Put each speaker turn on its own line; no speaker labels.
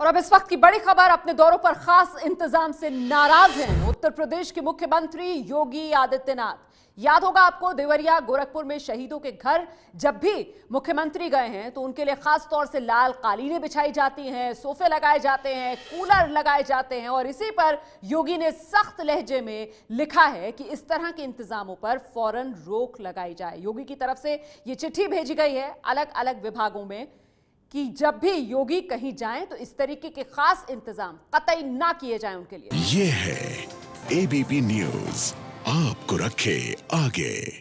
और अब इस वक्त की बड़ी खबर अपने दौरों पर खास इंतजाम से नाराज हैं उत्तर प्रदेश के मुख्यमंत्री योगी आदित्यनाथ याद होगा आपको देवरिया गोरखपुर में शहीदों के घर जब भी मुख्यमंत्री गए हैं तो उनके लिए खास तौर से लाल कालीनें बिछाई जाती हैं सोफे लगाए जाते हैं कूलर लगाए जाते हैं और इसी पर योगी ने सख्त लहजे में लिखा है कि इस तरह के इंतजामों पर फौरन रोक लगाई जाए योगी की तरफ से ये चिट्ठी भेजी गई है अलग अलग विभागों में कि जब भी योगी कहीं जाएं तो इस तरीके के खास इंतजाम कतई ना किए जाएं उनके लिए
ये है
एबीपी न्यूज आपको रखे आगे